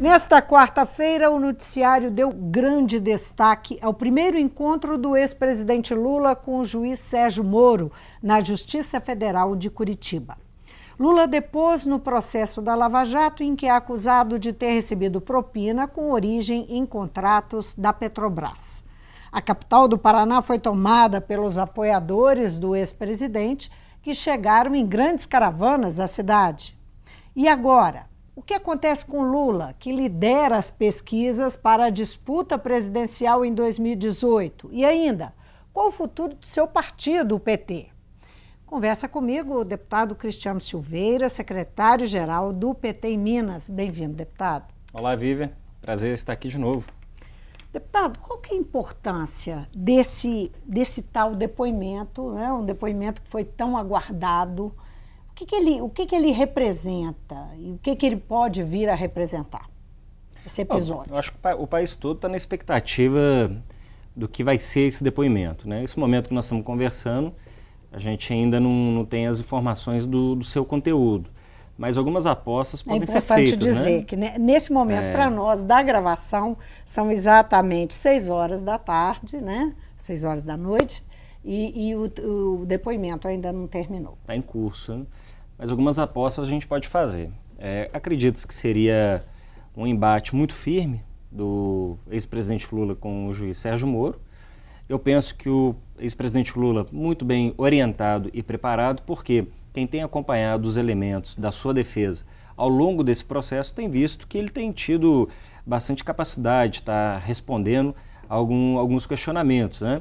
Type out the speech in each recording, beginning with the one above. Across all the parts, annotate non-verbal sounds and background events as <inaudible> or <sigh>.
Nesta quarta-feira, o noticiário deu grande destaque ao primeiro encontro do ex-presidente Lula com o juiz Sérgio Moro, na Justiça Federal de Curitiba. Lula depôs no processo da Lava Jato em que é acusado de ter recebido propina com origem em contratos da Petrobras. A capital do Paraná foi tomada pelos apoiadores do ex-presidente, que chegaram em grandes caravanas à cidade. E agora? O que acontece com Lula, que lidera as pesquisas para a disputa presidencial em 2018? E ainda, qual o futuro do seu partido, o PT? Conversa comigo o deputado Cristiano Silveira, secretário-geral do PT em Minas. Bem-vindo, deputado. Olá, Vivian. Prazer estar aqui de novo. Deputado, qual que é a importância desse, desse tal depoimento, né? um depoimento que foi tão aguardado, que, que, ele, o que, que ele representa e o que, que ele pode vir a representar? Esse episódio. Eu, eu acho que o país todo está tá na expectativa do que vai ser esse depoimento. Né? Esse momento que nós estamos conversando, a gente ainda não, não tem as informações do, do seu conteúdo. Mas algumas apostas podem ser feitas. É importante né? dizer né? que nesse momento, é... para nós, da gravação, são exatamente seis horas da tarde, né? seis horas da noite, e, e o, o, depoimento ainda não terminou. Está em curso. Né? mas algumas apostas a gente pode fazer. É, acredito que seria um embate muito firme do ex-presidente Lula com o juiz Sérgio Moro. Eu penso que o ex-presidente Lula, muito bem orientado e preparado, porque quem tem acompanhado os elementos da sua defesa ao longo desse processo tem visto que ele tem tido bastante capacidade, está respondendo algum, alguns questionamentos. Né?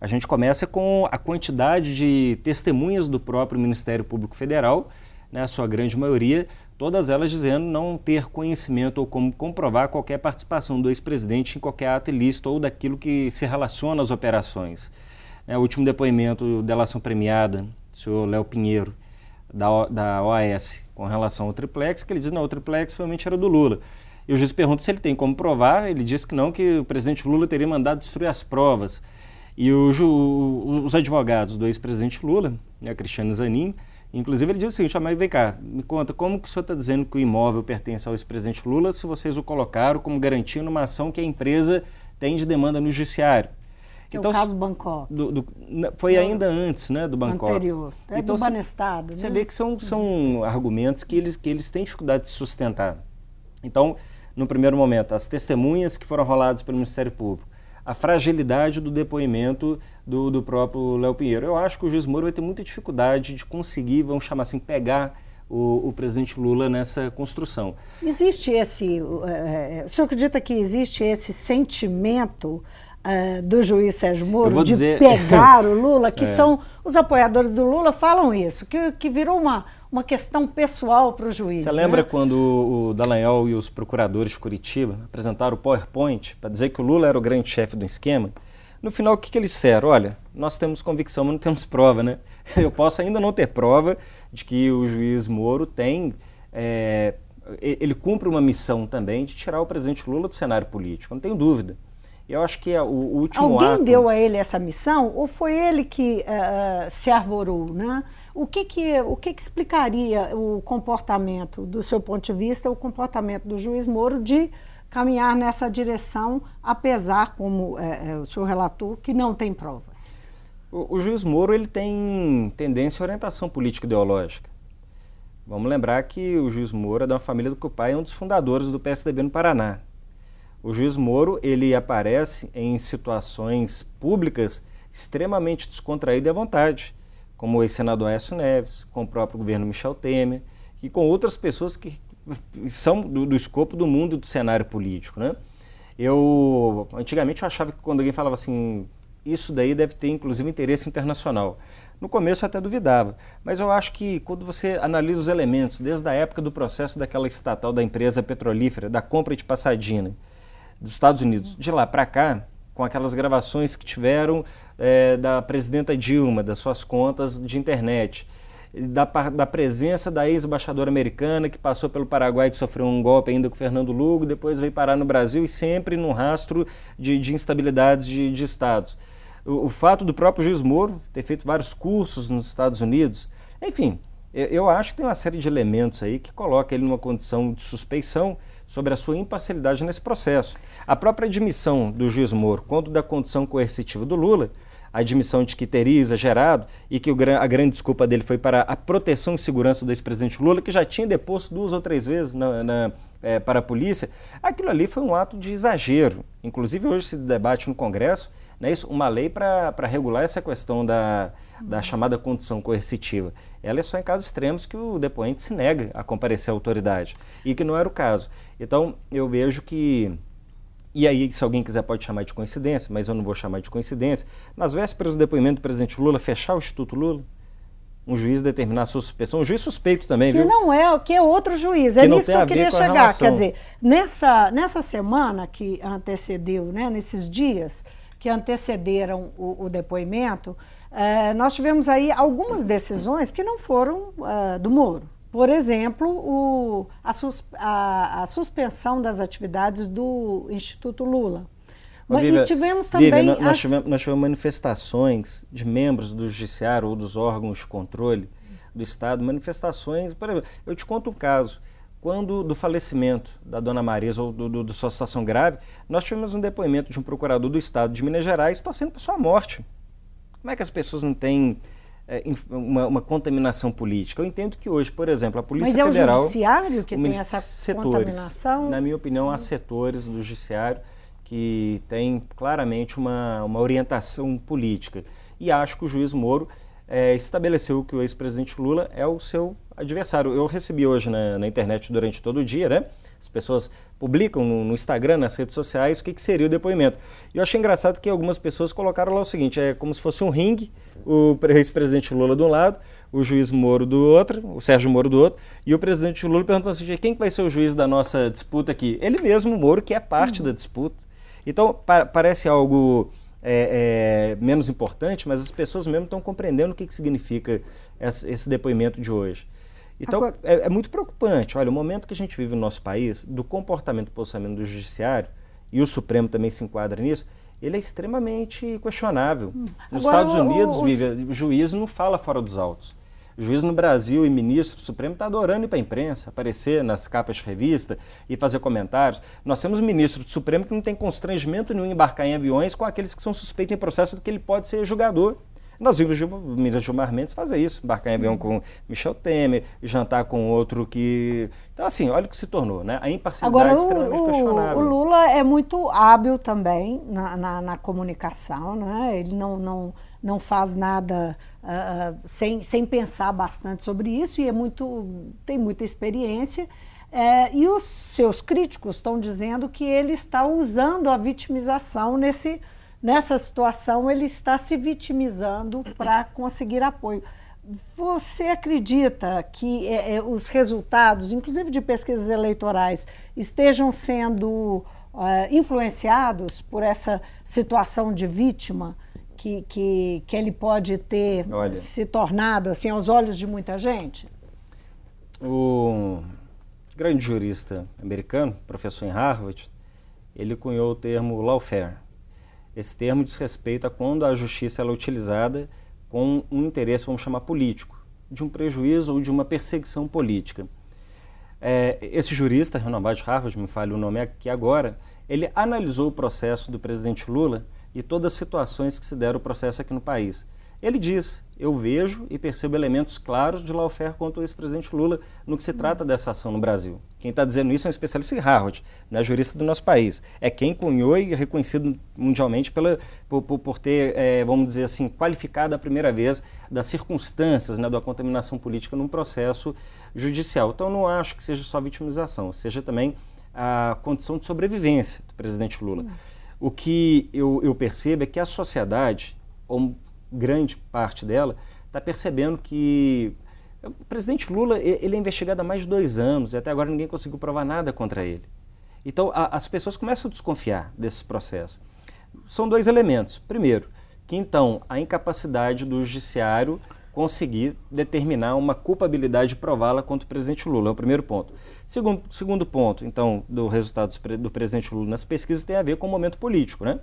A gente começa com a quantidade de testemunhas do próprio Ministério Público Federal, né, a sua grande maioria, todas elas dizendo não ter conhecimento ou como comprovar qualquer participação do ex-presidente em qualquer ato ilícito ou daquilo que se relaciona às operações. É, o último depoimento, da delação premiada, do senhor Léo Pinheiro, da, da OAS, com relação ao triplex, que ele diz, que o triplex realmente era do Lula. E o juiz pergunta se ele tem como provar, ele diz que não, que o presidente Lula teria mandado destruir as provas. E o, o, os advogados do ex-presidente Lula, né, Cristiano Zanin, inclusive ele disse o seguinte, ah, mas vem cá, me conta, como que o senhor está dizendo que o imóvel pertence ao ex-presidente Lula se vocês o colocaram como garantia numa ação que a empresa tem de demanda no judiciário? Que então, é o então, caso Do, do, foi não, ainda antes né, do Bangkok. Anterior. É então, do Banestado. Você né? vê que são, são argumentos que eles, que eles têm dificuldade de sustentar. Então, no primeiro momento, as testemunhas que foram roladas pelo Ministério Público a fragilidade do depoimento do, do próprio Léo Pinheiro. Eu acho que o juiz Moro vai ter muita dificuldade de conseguir, vamos chamar assim, pegar o, o, presidente Lula nessa construção. Existe esse. Uh, o senhor acredita que existe esse sentimento uh, do juiz Sérgio Moro de dizer... pegar <laughs> o Lula, que é. são. Os apoiadores do Lula falam isso, que, que virou uma uma questão pessoal para o juiz. Você né? lembra quando o Dallagnol e os procuradores de Curitiba apresentaram o PowerPoint para dizer que o Lula era o grande chefe do esquema? No final, o que, que eles disseram? Olha, nós temos convicção, mas não temos <laughs> prova, né? Eu posso ainda não ter prova de que o juiz Moro tem. É, ele cumpre uma missão também de tirar o presidente Lula do cenário político, não tenho dúvida. Eu acho que é o, o último Alguém ato... deu a ele essa missão ou foi ele que uh, se arvorou, né? o que que, o que que explicaria o comportamento, do seu ponto de vista, o comportamento do juiz Moro de caminhar nessa direção, apesar, como é, é o senhor relatou, que não tem provas? O, o juiz Moro ele tem tendência à orientação política ideológica. Vamos lembrar que o juiz Moro é da família do que o pai é um dos fundadores do PSDB no Paraná. O juiz Moro ele aparece em situações públicas extremamente descontraído e à vontade como o ex-senador Aécio Neves, com o próprio governo Michel Temer e com outras pessoas que são do, do escopo do mundo do cenário político, né? Eu antigamente eu achava que quando alguém falava assim, isso daí deve ter inclusive interesse internacional. No começo eu até duvidava, mas eu acho que quando você analisa os elementos, desde a época do processo daquela estatal da empresa petrolífera, da compra de Passadina, dos Estados Unidos, de lá para cá, com aquelas gravações que tiveram é, da presidenta Dilma, das suas contas de internet, da, da presença da ex-embaixadora americana que passou pelo Paraguai, que sofreu um golpe ainda com Fernando Lugo, depois veio parar no Brasil e sempre num rastro de, de instabilidades de, de estados. O, o, fato do próprio juiz Moro ter feito vários cursos nos Estados Unidos, enfim, eu, acho que tem uma série de elementos aí que coloca ele numa condição de suspeição sobre a sua imparcialidade nesse processo. A própria admissão do juiz Moro quanto da condição coercitiva do Lula a admissão de que teria gerado e que a grande desculpa dele foi para a proteção e segurança do ex-presidente Lula, que já tinha deposto duas ou três vezes na, na, é, para a polícia, aquilo ali foi um ato de exagero. Inclusive, hoje se debate no Congresso né, isso, uma lei para regular essa questão da, da uhum. chamada condição coercitiva. Ela é só em casos extremos que o depoente se nega a comparecer à autoridade, e que não era o caso. Então, eu vejo que e aí, se alguém quiser, pode chamar de coincidência, mas eu não vou chamar de coincidência. Nas vésperas do depoimento do presidente Lula, fechar o Instituto Lula, um juiz determinar a sua suspensão, um juiz suspeito também, que viu? Que não é, que é outro juiz, é nisso que eu queria chegar. Quer dizer, nessa, nessa semana que antecedeu, né, nesses dias que antecederam o, o depoimento, eh, nós tivemos aí algumas decisões que não foram eh, do Moro. Por exemplo, o, a, sus, a, a, suspensão das atividades do Instituto Lula. Mas, Lívia, e tivemos também. Lívia, nós, as... tivemos, nós tivemos manifestações de membros do Judiciário ou dos órgãos de controle do Estado, manifestações. Por exemplo, eu te conto um caso. Quando do falecimento da dona Marisa ou do, do, da sua situação grave, nós tivemos um depoimento de um procurador do Estado de Minas Gerais torcendo para sua morte. Como é que as pessoas não têm é, uma, uma, contaminação política. Eu entendo que hoje, por exemplo, a Polícia Federal... Mas é o judiciário que tem essa setores, contaminação? Na minha opinião, há setores do judiciário que tem claramente uma, uma orientação política. E acho que o juiz Moro é, estabeleceu que o ex-presidente Lula é o seu adversário. Eu recebi hoje na, na internet durante todo o dia, né? As pessoas publicam no, no Instagram, nas redes sociais, o que, que, seria o depoimento. E eu achei engraçado que algumas pessoas colocaram lá o seguinte: é como se fosse um ringue, o ex-presidente Lula de um lado, o juiz Moro do outro, o Sérgio Moro do outro, e o presidente Lula perguntando assim: quem vai ser o juiz da nossa disputa aqui? Ele mesmo, Moro, que é parte uhum. da disputa. Então, pa parece algo. É, é, menos importante, mas as pessoas mesmo estão compreendendo o que, que significa esse depoimento de hoje. Então, Agora... é, é, muito preocupante. Olha, o momento que a gente vive no nosso país, do comportamento do posicionamento do judiciário, e o Supremo também se enquadra nisso, ele é extremamente questionável. Hum. Nos Agora, Estados Unidos, o, o... Vive, o juiz não fala fora dos autos. O juiz no Brasil e ministro do Supremo está adorando ir para a imprensa, aparecer nas capas de revista e fazer comentários. Nós temos um ministro do Supremo que não tem constrangimento nenhum em embarcar em aviões com aqueles que são suspeitos em processo do que ele pode ser julgador. Nós vimos ministro Gilmar Mendes fazer isso, embarcar em avião uhum. com Michel Temer, jantar com outro que. Então, assim, olha o que se tornou, né? A imparcialidade Agora, o, extremamente o, questionável. O Lula é muito hábil também na, na, na comunicação, né? Ele não, não, não faz nada uh, sem, sem pensar bastante sobre isso e é muito, tem muita experiência. É, e os seus críticos estão dizendo que ele está usando a vitimização nesse nessa situação ele está se vitimizando para conseguir apoio. Você acredita que é, é, os resultados, inclusive de pesquisas eleitorais, estejam sendo é, influenciados por essa situação de vítima que, que, que ele pode ter Olha, se tornado, assim, aos olhos de muita gente? O grande jurista americano, professor em Harvard, ele cunhou o termo lawfare, esse termo diz respeito a quando a justiça é utilizada com um interesse, vamos chamar político, de um prejuízo ou de uma perseguição política. É, esse jurista, Renan de Harvard, me falha o nome aqui agora, ele analisou o processo do presidente Lula e todas as situações que se deram o processo aqui no país. Ele diz: eu vejo e percebo elementos claros de lawfare contra o ex-presidente Lula no que se trata dessa ação no Brasil. Quem está dizendo isso é um especialista em Harvard, é jurista do nosso país. É quem cunhou e é reconhecido mundialmente pela, por, por, por ter, é, vamos dizer assim, qualificado a primeira vez das circunstâncias né, da contaminação política num processo judicial. Então não acho que seja só vitimização, seja também a condição de sobrevivência do presidente Lula. Hum. O que eu, eu percebo é que a sociedade, ou grande parte dela, está percebendo que eh, o presidente Lula ele é investigado há mais de dois anos e até agora ninguém conseguiu provar nada contra ele. Então a, as pessoas começam a desconfiar desses processos. São dois elementos. Primeiro, que então a incapacidade do judiciário conseguir determinar uma culpabilidade e prová-la contra o presidente Lula. É o primeiro ponto. Segundo, segundo ponto, então, do resultado do presidente Lula nas pesquisas tem a ver com o momento político, né?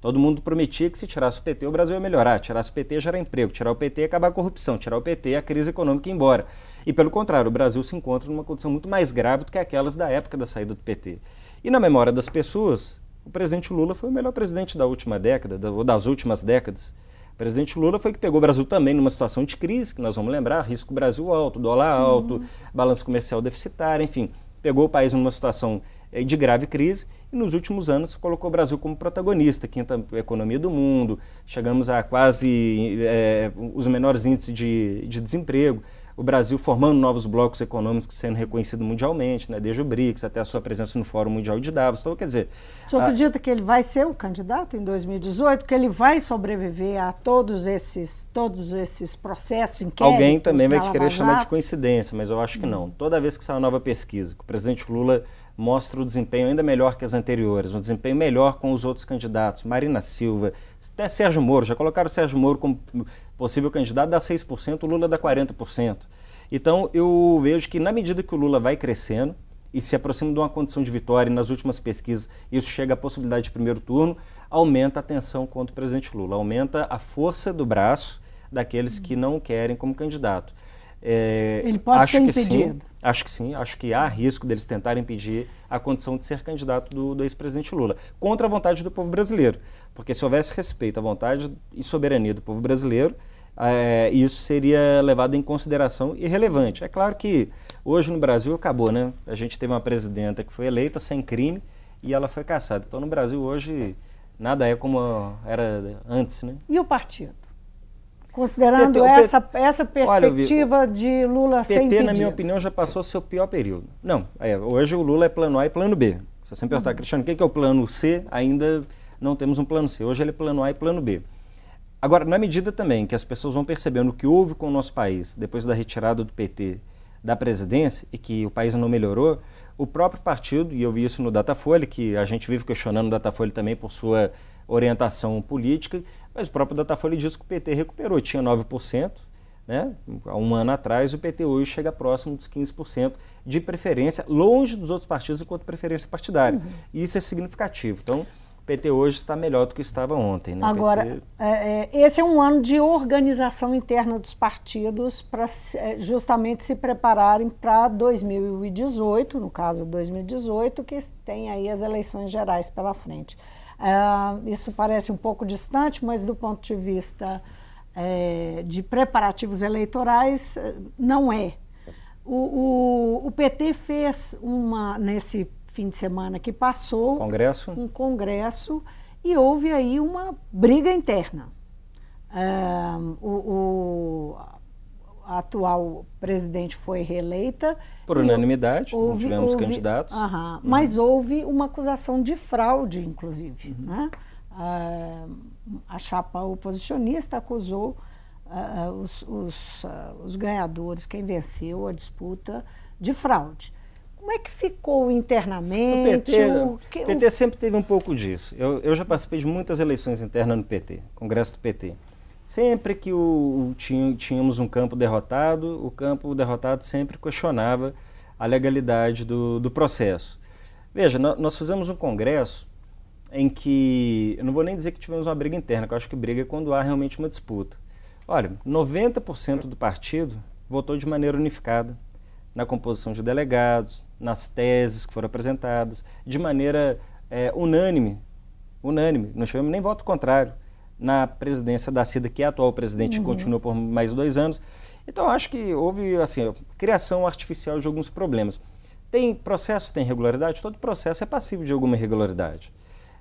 Todo mundo prometia que se tirasse o PT, o Brasil ia melhorar. Tirasse o PT, gerar emprego. Tirar o PT, acabar a corrupção. Tirar o PT, a crise econômica ia embora. E, pelo contrário, o Brasil se encontra numa condição muito mais grave do que aquelas da época da saída do PT. E, na memória das pessoas, o presidente Lula foi o melhor presidente da última década, ou das últimas décadas. O presidente Lula foi que pegou o Brasil também numa situação de crise, que nós vamos lembrar, risco Brasil alto, dólar alto, uhum. balanço comercial deficitário, enfim, pegou o país numa situação eh, de grave crise e nos últimos anos colocou o Brasil como protagonista, quinta economia do mundo, chegamos a quase é, os menores índices de, de, desemprego, o Brasil formando novos blocos econômicos, sendo reconhecido mundialmente, né, desde o BRICS até a sua presença no Fórum Mundial de Davos. Então, quer dizer... O senhor a... acredita que ele vai ser o candidato em 2018, que ele vai sobreviver a todos esses, todos esses processos, inquéritos? Alguém também vai querer chamar de coincidência, mas eu acho que não. Hum. Toda vez que sai uma nova pesquisa, que o presidente Lula mostra o desempenho ainda melhor que as anteriores, um desempenho melhor com os outros candidatos, Marina Silva, até Sérgio Moro, já colocaram o Sérgio Moro como possível candidato, dá 6%, o Lula dá 40%. Então eu vejo que na medida que o Lula vai crescendo e se aproxima de uma condição de vitória, e nas últimas pesquisas isso chega à possibilidade de primeiro turno, aumenta a tensão contra o presidente Lula, aumenta a força do braço daqueles que não querem como candidato. É, Ele pode acho ser impedido. Sim, acho que sim, acho que há risco deles tentarem impedir a condição de ser candidato do, do ex-presidente Lula, contra a vontade do povo brasileiro. Porque se houvesse respeito à vontade e soberania do povo brasileiro, é, isso seria levado em consideração e relevante. É claro que hoje no Brasil acabou, né? A gente teve uma presidenta que foi eleita sem crime e ela foi caçada. Então no Brasil hoje nada é como era antes, né? E o partido? Considerando PT, essa, essa perspectiva Olha, vi, de Lula PT, sem PT, na minha opinião, já passou seu pior período. Não, é, hoje o Lula é plano A e plano B. Se você me perguntar, uhum. Cristiano, o que é o plano C? Ainda não temos um plano C. Hoje ele é plano A e plano B. Agora, na medida também que as pessoas vão percebendo o que houve com o nosso país depois da retirada do PT da presidência e que o país não melhorou, o próprio partido, e eu vi isso no Datafolha, que a gente vive questionando o Datafolha também por sua orientação política, mas o próprio Datafolha diz que o PT recuperou, tinha 9%, né? há um ano atrás, o PT hoje chega próximo dos 15% de preferência, longe dos outros partidos enquanto preferência partidária. Uhum. E isso é significativo. Então, o PT hoje está melhor do que estava ontem. Né? Agora, PT... É, é, esse é um ano de organização interna dos partidos para é, justamente se prepararem para 2018, no caso 2018, que tem aí as eleições gerais pela frente. Ah, isso parece um pouco distante, mas do ponto de vista é, de preparativos eleitorais, eh, não é. O, o, o, PT fez uma, nesse fim de semana que passou, congresso. um congresso e houve aí uma briga interna. Ah, o, a atual presidente foi reeleita. Por unanimidade, houve, não tivemos houve, candidatos. Uh -huh, uhum. Mas houve uma acusação de fraude, inclusive. Uhum. Né? Uh, a chapa oposicionista acusou uh, os, os, os, ganhadores, quem venceu a disputa, de fraude. Como é que ficou internamente? O PT, o, que, o PT sempre teve um pouco disso. Eu, eu já participei de muitas eleições internas no PT, Congresso do PT. Sempre que o, tínhamos um campo derrotado, o campo derrotado sempre questionava a legalidade do, do processo. Veja, nós fizemos um congresso em que, eu não vou nem dizer que tivemos uma briga interna, que eu acho que briga é quando há realmente uma disputa. Olha, 90% do partido votou de maneira unificada na composição de delegados, nas teses que foram apresentadas, de maneira é, unânime, unânime, não tivemos nem voto contrário na presidência da CIDA, que é atual presidente, uhum. continua por mais dois anos. Então, acho que houve, assim, criação artificial de alguns problemas. Tem processo, tem irregularidade? Todo processo é passivo de alguma irregularidade.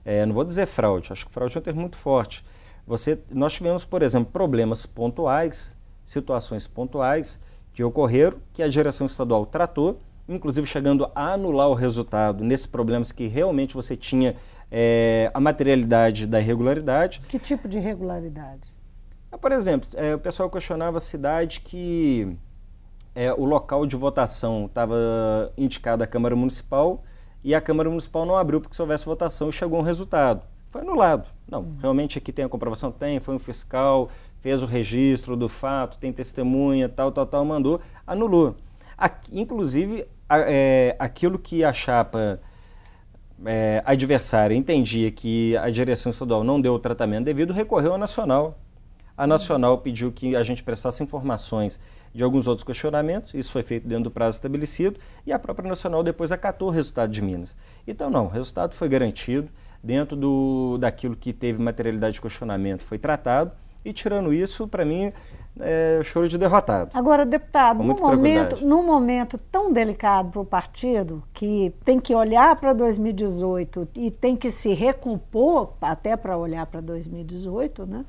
É, não vou dizer fraude, acho que fraude é um termo muito forte. Você, nós tivemos, por exemplo, problemas pontuais, situações pontuais que ocorreram, que a direção estadual tratou, inclusive chegando a anular o resultado nesses problemas que realmente você tinha é, a materialidade da irregularidade. Que tipo de irregularidade? Ah, por exemplo, é, o pessoal questionava a cidade que é, o local de votação estava indicado à Câmara Municipal e a Câmara Municipal não abriu porque se houvesse votação e chegou um resultado. Foi anulado. Não, uhum. realmente aqui tem a comprovação? Tem, foi um fiscal, fez o registro do fato, tem testemunha, tal, tal, tal, mandou, anulou. Aqui, inclusive, a, é, aquilo que a chapa é, adversária entendia que a direção estadual não deu o tratamento devido, recorreu à nacional. A hum. nacional pediu que a gente prestasse informações de alguns outros questionamentos, isso foi feito dentro do prazo estabelecido, e a própria nacional depois acatou o resultado de Minas. Então, não, o resultado foi garantido, dentro do, daquilo que teve materialidade de questionamento foi tratado, e tirando isso, para mim, é choro de derrotado. Agora, deputado, num momento, num momento tão delicado para o partido, que tem que olhar para 2018 e tem que se recompor até para olhar para 2018, né?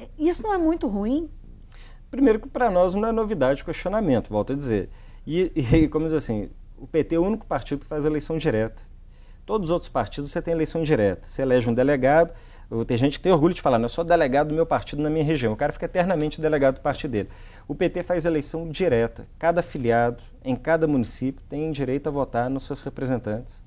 É, isso não é muito ruim? Primeiro que para nós não é novidade o questionamento, volto a dizer. E, e, <laughs> como diz assim, o PT é o único partido que faz eleição direta. Todos os outros partidos você tem eleição direta. Você elege um delegado, tem gente que tem orgulho de falar, eu sou delegado do meu partido na minha região. O cara fica eternamente delegado do partido dele. O PT faz eleição direta. Cada filiado, em cada município, tem direito a votar nos seus representantes.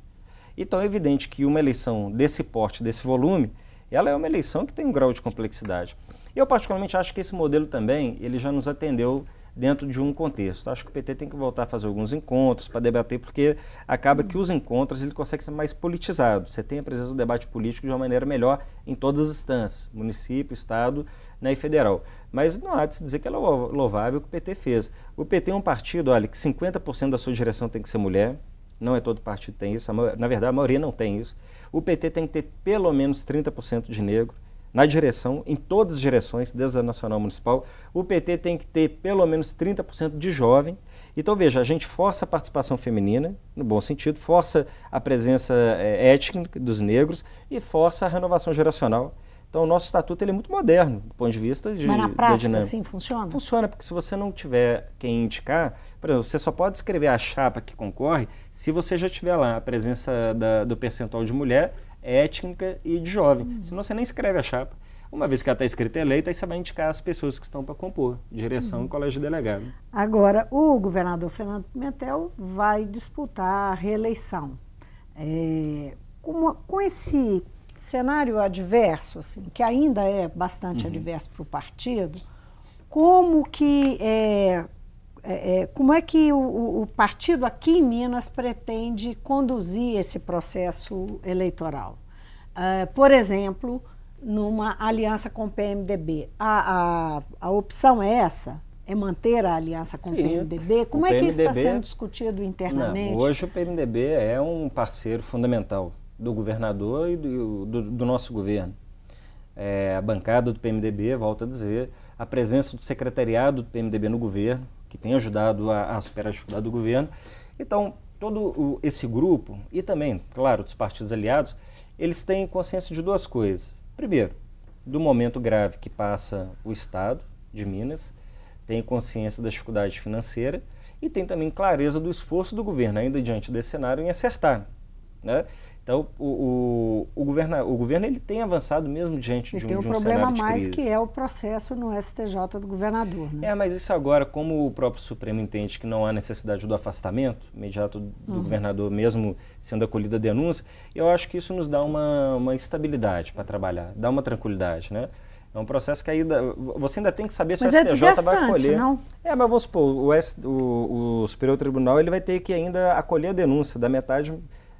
Então é evidente que uma eleição desse porte, desse volume, ela é uma eleição que tem um grau de complexidade. Eu particularmente acho que esse modelo também, ele já nos atendeu dentro de um contexto. Acho que o PT tem que voltar a fazer alguns encontros para debater, porque acaba que os encontros ele consegue ser mais politizado. Você tem a presença do debate político de uma maneira melhor em todas as instâncias, município, estado né, e federal. Mas não há de se dizer que é louvável o que o PT fez. O PT é um partido, olha, que 50% da sua direção tem que ser mulher, não é todo partido tem isso, na verdade a maioria não tem isso. O PT tem que ter pelo menos 30% de negro, na direção, em todas as direções, desde a nacional municipal. O PT tem que ter pelo menos 30% de jovem. Então, veja, a gente força a participação feminina, no bom sentido, força a presença é, étnica dos negros e força a renovação geracional. Então, o nosso estatuto ele é muito moderno do ponto de vista de, Mas na prática, assim funciona? Funciona, porque se você não tiver quem indicar, por exemplo, você só pode escrever a chapa que concorre se você já tiver lá a presença da, do percentual de mulher étnica e de jovem. Uhum. Senão você nem escreve a chapa. Uma vez que ela está escrita eleita, aí você vai indicar as pessoas que estão para compor, direção uhum. e colégio delegado. Agora, o governador Fernando Pimentel vai disputar a reeleição. É, com, uma, com esse cenário adverso, assim, que ainda é bastante uhum. adverso para o partido, como que é, é, é, como é que o, o, partido aqui em Minas pretende conduzir esse processo eleitoral? Uh, por exemplo, numa aliança com o PMDB. A, a, a opção é essa? É manter a aliança com Sim. o PMDB? Como o é que isso está sendo é- discutido internamente? Não, hoje o PMDB é um parceiro fundamental do governador e do, do, do nosso governo. É, a bancada do PMDB, volto a dizer, a presença do secretariado do PMDB no governo, que tem ajudado a, a superar a dificuldade do governo. Então, todo o, esse grupo, e também, claro, dos partidos aliados, eles têm consciência de duas coisas. Primeiro, do momento grave que passa o Estado de Minas, tem consciência da dificuldade financeira e tem também clareza do esforço do governo, ainda diante desse cenário, em acertar. Né? Então, o, o, o, o governo ele tem avançado mesmo diante e de um, de um, de um problema mais que é o processo no STJ do governador. Né? É, mas isso agora, como o próprio Supremo entende que não há necessidade do afastamento imediato do uhum. governador, mesmo sendo acolhida a denúncia, eu acho que isso nos dá uma, uma estabilidade para trabalhar, dá uma tranquilidade, né? É um processo que ainda, você ainda tem que saber se mas o STJ é vai acolher. Não? É, mas vamos supor, o, S, o, o Superior Tribunal ele vai ter que ainda acolher a denúncia da metade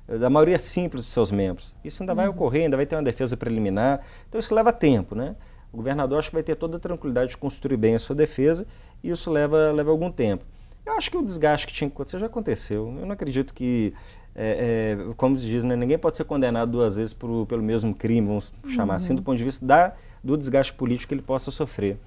da maioria simples dos seus membros. Isso ainda uhum. vai ocorrer, ainda vai ter uma defesa preliminar. Então isso leva tempo, né? O governador acho que vai ter toda a tranquilidade de construir bem a sua defesa e isso leva, leva algum tempo. Eu acho que o desgaste que tinha que acontecer já aconteceu. Eu não acredito que, é, é, como se diz, né, ninguém pode ser condenado duas vezes por, pelo mesmo crime, vamos chamar uhum. assim, do uhum. ponto de vista da, do desgaste político que ele possa sofrer.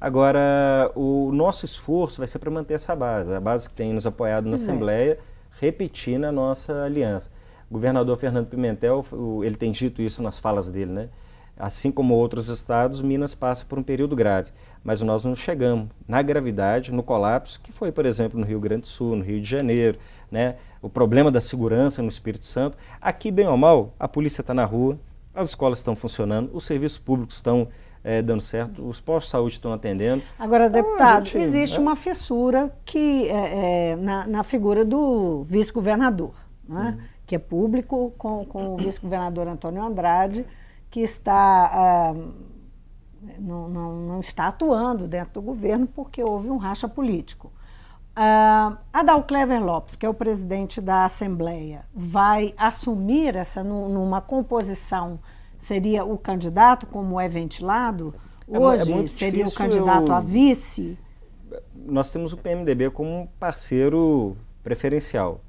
Agora, o nosso esforço vai ser para manter essa base, a base que tem nos apoiado na uhum. Assembleia, repetir na nossa aliança. O governador Fernando Pimentel, ele tem dito isso nas falas dele, né? Assim como outros estados, Minas passa por um período grave, mas nós não chegamos na gravidade, no colapso que foi, por exemplo, no Rio Grande do Sul, no Rio de Janeiro, né? O problema da segurança no Espírito Santo. Aqui, bem ou mal, a polícia está na rua, as escolas estão funcionando, os serviços públicos estão é, eh, dando certo, os postos de saúde estão atendendo. Agora, então, deputado, gente, existe né? uma fissura que é, é, na, na, figura do vice-governador. Né? Uhum que é público, com, com o vice-governador Antônio Andrade, que está. Ah, não, não, não, está atuando dentro do governo porque houve um racha político. Ah, Adal Clever Lopes, que é o presidente da Assembleia, vai assumir essa numa composição, seria o candidato, como é ventilado? É é Hoje é, é seria o candidato eu... a vice? Nós temos o PMDB como parceiro preferencial.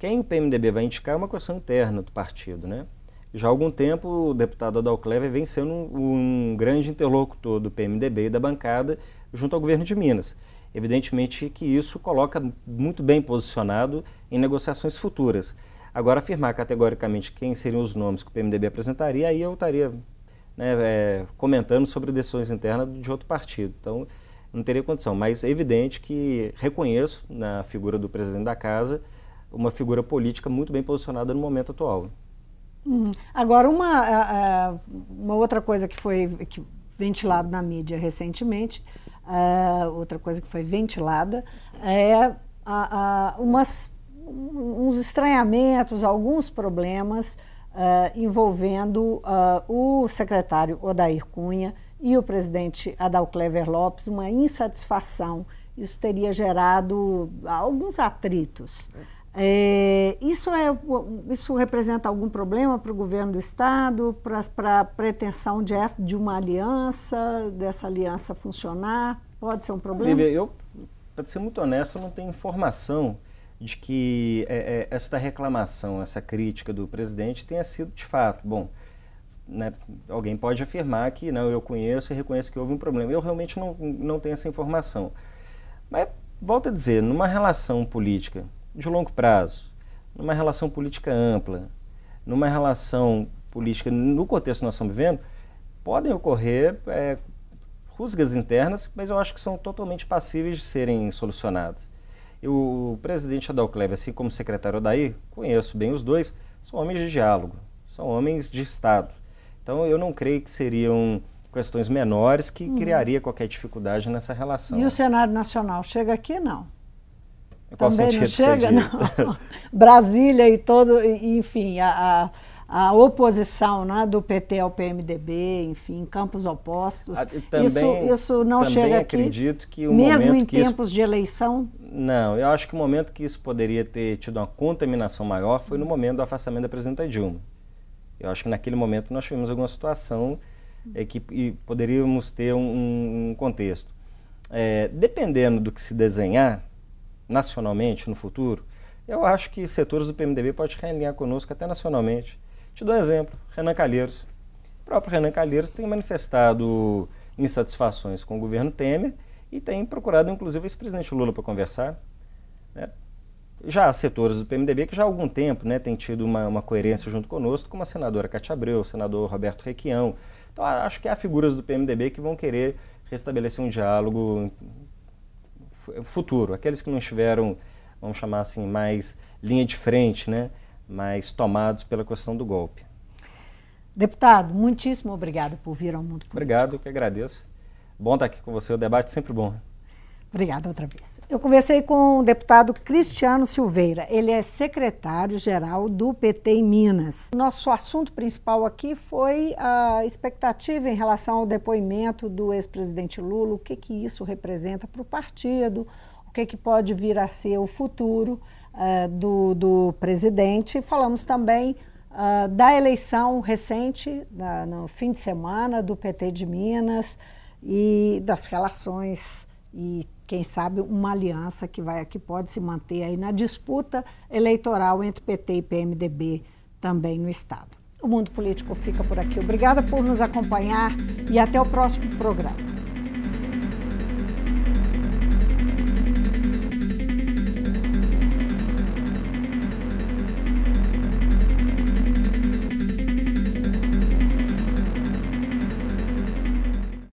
Quem o PMDB vai indicar é uma questão interna do partido, né? Já há algum tempo o deputado Adal Clever vem sendo um, um grande interlocutor do PMDB e da bancada junto ao governo de Minas. Evidentemente que isso coloca muito bem posicionado em negociações futuras. Agora, afirmar categoricamente quem seriam os nomes que o PMDB apresentaria, aí eu estaria né, é, comentando sobre decisões internas de outro partido. Então, não teria condição. Mas é evidente que reconheço na figura do presidente da casa uma figura política muito bem posicionada no momento atual. Uhum. Agora, uma, uma outra coisa que foi que ventilada na mídia recentemente, é, outra coisa que foi ventilada, é umas, uns estranhamentos, alguns problemas é, envolvendo é, o secretário Odair Cunha e o presidente Adalclever Lopes, uma insatisfação. Isso teria gerado alguns atritos. É. É, isso, é, isso representa algum problema para o governo do Estado, para a pretensão de, de uma aliança, dessa aliança funcionar? Pode ser um problema? Lívia, eu, para ser muito honesto, não tenho informação de que é, é, esta reclamação, essa crítica do presidente tenha sido de fato. Bom, né, alguém pode afirmar que não, eu conheço e reconheço que houve um problema. Eu realmente não, não tenho essa informação. Mas, volto a dizer, numa relação política de longo prazo, numa relação política ampla, numa relação política no contexto que nós estamos vivendo, podem ocorrer é, rusgas internas, mas eu acho que são totalmente passíveis de serem solucionadas. Eu, o presidente Adal Kleber, assim como o secretário Odair, conheço bem os dois, são homens de diálogo, são homens de Estado. Então eu não creio que seriam questões menores que hum. criaria qualquer dificuldade nessa relação. E o cenário nacional chega aqui, não? qual Também não chega, não. <laughs> Brasília e todo, enfim, a, a, a, oposição né, do PT ao PMDB, enfim, campos opostos. Ah, também, isso, isso não chega aqui. acredito que o Mesmo em que tempos isso... de eleição? Não, eu acho que o momento que isso poderia ter tido uma contaminação maior foi no momento do afastamento da presidenta Dilma. Eu acho que naquele momento nós tivemos alguma situação é, que poderíamos ter um, um contexto. É, dependendo do que se desenhar, nacionalmente no futuro, eu acho que setores do PMDB podem realinhar conosco até nacionalmente. Te dou um exemplo, Renan Calheiros. O próprio Renan Calheiros tem manifestado insatisfações com o governo Temer e tem procurado, inclusive, o ex-presidente Lula para conversar. Né? Já há setores do PMDB que já há algum tempo né, têm tido uma, uma coerência junto conosco, como a senadora Cátia Abreu, o senador Roberto Requião. Então, acho que há figuras do PMDB que vão querer restabelecer um diálogo futuro, aqueles que não estiveram, vamos chamar assim, mais linha de frente, né? mais tomados pela questão do golpe. Deputado, muitíssimo obrigado por vir ao Mundo Político. Obrigado, que agradeço. Bom estar aqui com você, o debate é sempre bom. Obrigada outra vez. Eu conversei com o deputado Cristiano Silveira. Ele é secretário-geral do PT em Minas. Nosso assunto principal aqui foi a expectativa em relação ao depoimento do ex-presidente Lula, o que, que isso representa para o partido, o que, que pode vir a ser o futuro uh, do, do presidente. Falamos também uh, da eleição recente, da, no fim de semana, do PT de Minas e das relações e quem sabe, uma aliança que, vai, que pode se manter aí na disputa eleitoral entre PT e PMDB também no Estado. O Mundo Político fica por aqui. Obrigada por nos acompanhar e até o próximo programa.